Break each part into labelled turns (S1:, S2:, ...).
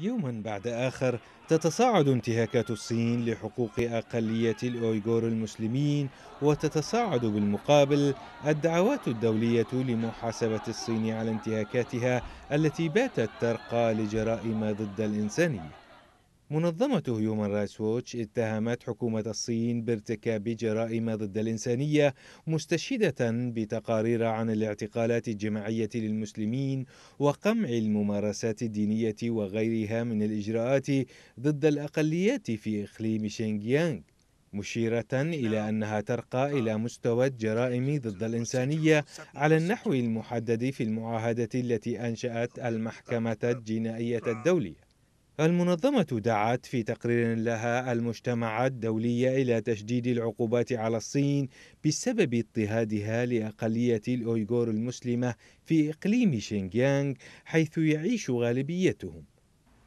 S1: يوما بعد آخر تتصاعد انتهاكات الصين لحقوق أقلية الأويغور المسلمين وتتصاعد بالمقابل الدعوات الدولية لمحاسبة الصين على انتهاكاتها التي باتت ترقى لجرائم ضد الإنسانية منظمة هيومن رايتس ووتش اتهمت حكومة الصين بارتكاب جرائم ضد الإنسانية مستشهدة بتقارير عن الاعتقالات الجماعية للمسلمين وقمع الممارسات الدينية وغيرها من الإجراءات ضد الأقليات في إقليم شينجيانغ مشيرة إلى نعم. أنها ترقى آه. إلى مستوى الجرائم ضد الإنسانية على النحو المحدد في المعاهدة التي أنشأت المحكمة الجنائية الدولية المنظمة دعت في تقرير لها المجتمع الدولية إلى تشديد العقوبات على الصين بسبب اضطهادها لأقلية الأويغور المسلمة في إقليم شينجيانغ حيث يعيش غالبيتهم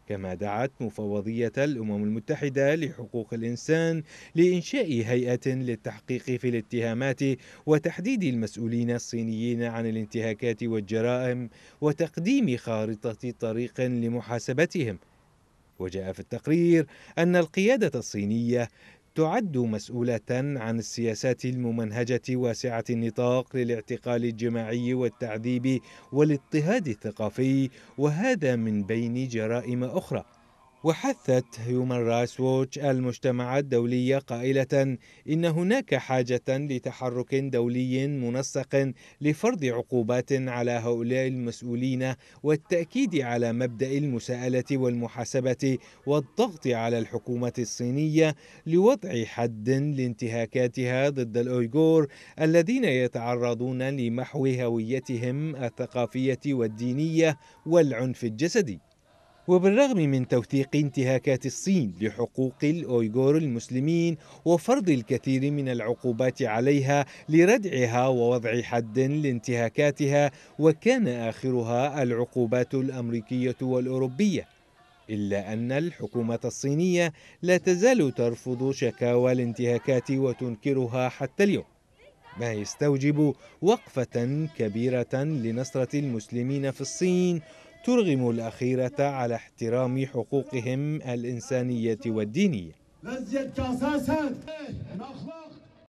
S1: كما دعت مفوضية الأمم المتحدة لحقوق الإنسان لإنشاء هيئة للتحقيق في الاتهامات وتحديد المسؤولين الصينيين عن الانتهاكات والجرائم وتقديم خارطة طريق لمحاسبتهم وجاء في التقرير أن القيادة الصينية تعد مسؤولة عن السياسات الممنهجة واسعة النطاق للاعتقال الجماعي والتعذيب والاضطهاد الثقافي وهذا من بين جرائم أخرى وحثت هيومن رايتس ووتش المجتمع الدولي قائلة إن هناك حاجة لتحرك دولي منسق لفرض عقوبات على هؤلاء المسؤولين والتأكيد على مبدأ المساءلة والمحاسبة والضغط على الحكومة الصينية لوضع حد لانتهاكاتها ضد الأويغور الذين يتعرضون لمحو هويتهم الثقافية والدينية والعنف الجسدي وبالرغم من توثيق انتهاكات الصين لحقوق الأويغور المسلمين وفرض الكثير من العقوبات عليها لردعها ووضع حد لانتهاكاتها وكان آخرها العقوبات الأمريكية والأوروبية إلا أن الحكومة الصينية لا تزال ترفض شكاوى الانتهاكات وتنكرها حتى اليوم ما يستوجب وقفة كبيرة لنصرة المسلمين في الصين ترغم الأخيرة على احترام حقوقهم الإنسانية والدينية